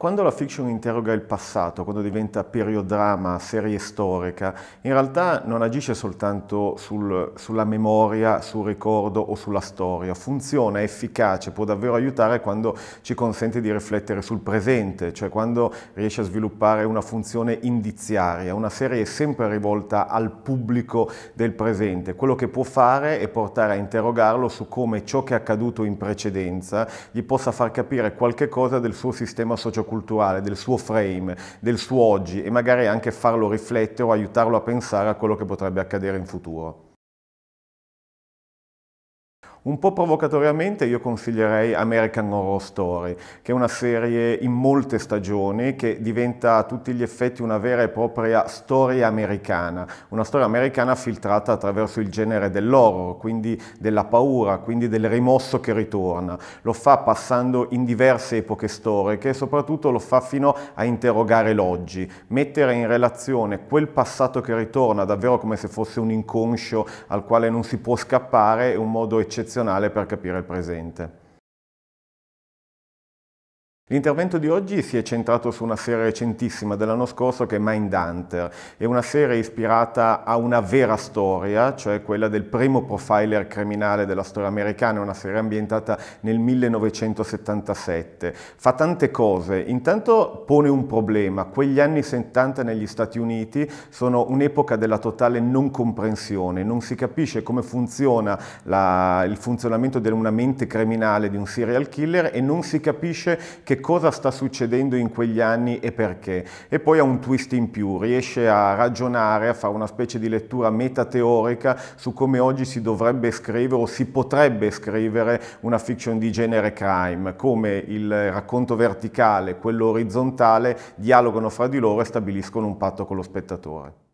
Quando la fiction interroga il passato, quando diventa periodrama, serie storica, in realtà non agisce soltanto sul, sulla memoria, sul ricordo o sulla storia, funziona, è efficace, può davvero aiutare quando ci consente di riflettere sul presente, cioè quando riesce a sviluppare una funzione indiziaria. Una serie è sempre rivolta al pubblico del presente, quello che può fare è portare a interrogarlo su come ciò che è accaduto in precedenza gli possa far capire qualche cosa del suo sistema socioculturale culturale, del suo frame, del suo oggi e magari anche farlo riflettere o aiutarlo a pensare a quello che potrebbe accadere in futuro. Un po' provocatoriamente io consiglierei American Horror Story, che è una serie in molte stagioni che diventa a tutti gli effetti una vera e propria storia americana, una storia americana filtrata attraverso il genere dell'horror, quindi della paura, quindi del rimosso che ritorna. Lo fa passando in diverse epoche storiche e soprattutto lo fa fino a interrogare l'oggi, mettere in relazione quel passato che ritorna davvero come se fosse un inconscio al quale non si può scappare, è un modo eccezionale eccezionale per capire il presente. L'intervento di oggi si è centrato su una serie recentissima dell'anno scorso che è Mindhunter, è una serie ispirata a una vera storia, cioè quella del primo profiler criminale della storia americana, È una serie ambientata nel 1977. Fa tante cose, intanto pone un problema, quegli anni 70 negli Stati Uniti sono un'epoca della totale non comprensione, non si capisce come funziona la, il funzionamento di una mente criminale, di un serial killer e non si capisce che cosa sta succedendo in quegli anni e perché. E poi ha un twist in più, riesce a ragionare, a fare una specie di lettura metateorica su come oggi si dovrebbe scrivere o si potrebbe scrivere una fiction di genere crime, come il racconto verticale, quello orizzontale, dialogano fra di loro e stabiliscono un patto con lo spettatore.